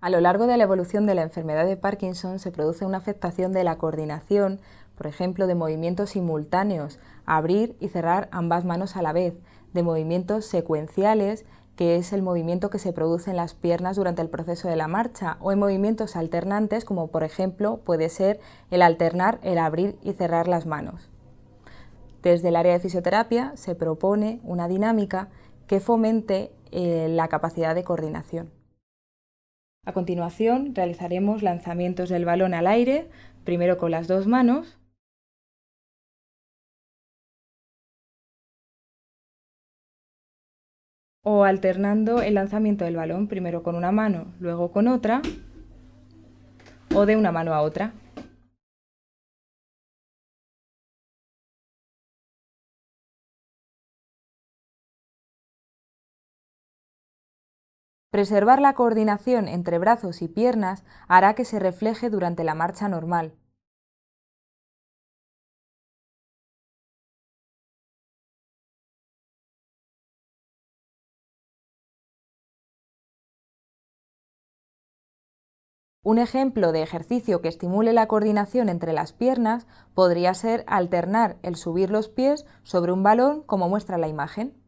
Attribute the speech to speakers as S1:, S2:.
S1: A lo largo de la evolución de la enfermedad de Parkinson se produce una afectación de la coordinación, por ejemplo, de movimientos simultáneos, abrir y cerrar ambas manos a la vez, de movimientos secuenciales, que es el movimiento que se produce en las piernas durante el proceso de la marcha, o en movimientos alternantes, como por ejemplo puede ser el alternar el abrir y cerrar las manos. Desde el área de fisioterapia se propone una dinámica que fomente eh, la capacidad de coordinación.
S2: A continuación realizaremos lanzamientos del balón al aire, primero con las dos manos,
S1: o alternando el lanzamiento del balón primero
S2: con una mano, luego con otra, o de una mano a otra. Preservar la coordinación entre brazos y piernas hará que se refleje durante la marcha normal.
S1: Un ejemplo de ejercicio que estimule la coordinación entre las piernas podría ser alternar el subir los pies sobre un balón como muestra la imagen.